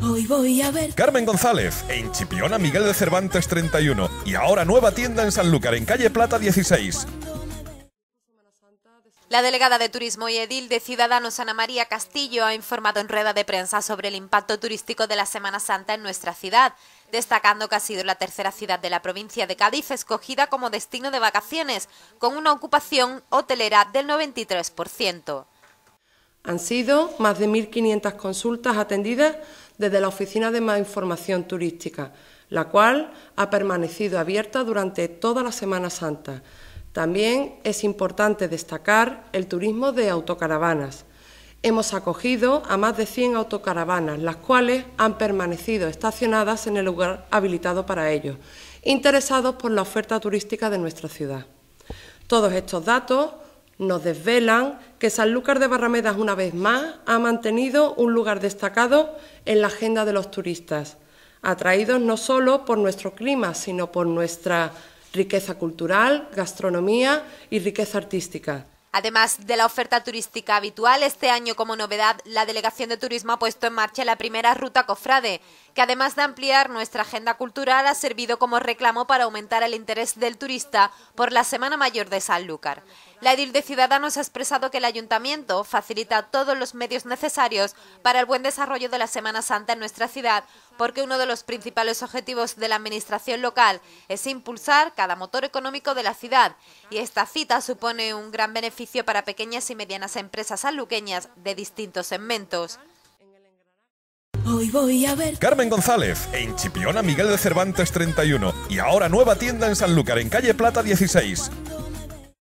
voy a ver. Carmen González, en Chipiona Miguel de Cervantes 31. Y ahora nueva tienda en Sanlúcar, en calle Plata 16. La delegada de Turismo y Edil de Ciudadanos Ana María Castillo ha informado en rueda de prensa sobre el impacto turístico de la Semana Santa en nuestra ciudad, destacando que ha sido la tercera ciudad de la provincia de Cádiz escogida como destino de vacaciones, con una ocupación hotelera del 93%. Han sido más de 1.500 consultas atendidas desde la Oficina de Más Información Turística, la cual ha permanecido abierta durante toda la Semana Santa. También es importante destacar el turismo de autocaravanas. Hemos acogido a más de 100 autocaravanas, las cuales han permanecido estacionadas en el lugar habilitado para ellos, interesados por la oferta turística de nuestra ciudad. Todos estos datos nos desvelan que Sanlúcar de Barramedas una vez más ha mantenido un lugar destacado en la agenda de los turistas, atraídos no solo por nuestro clima, sino por nuestra riqueza cultural, gastronomía y riqueza artística. Además de la oferta turística habitual, este año como novedad la Delegación de Turismo ha puesto en marcha la primera ruta cofrade, que además de ampliar nuestra agenda cultural ha servido como reclamo para aumentar el interés del turista por la Semana Mayor de Sanlúcar. La edil de Ciudadanos ha expresado que el ayuntamiento facilita todos los medios necesarios para el buen desarrollo de la Semana Santa en nuestra ciudad, porque uno de los principales objetivos de la administración local es impulsar cada motor económico de la ciudad y esta cita supone un gran beneficio para pequeñas y medianas empresas sanluqueñas de distintos segmentos. Hoy voy a ver. Carmen González, en Chipiona Miguel de Cervantes 31. Y ahora nueva tienda en Sanlúcar, en calle Plata 16.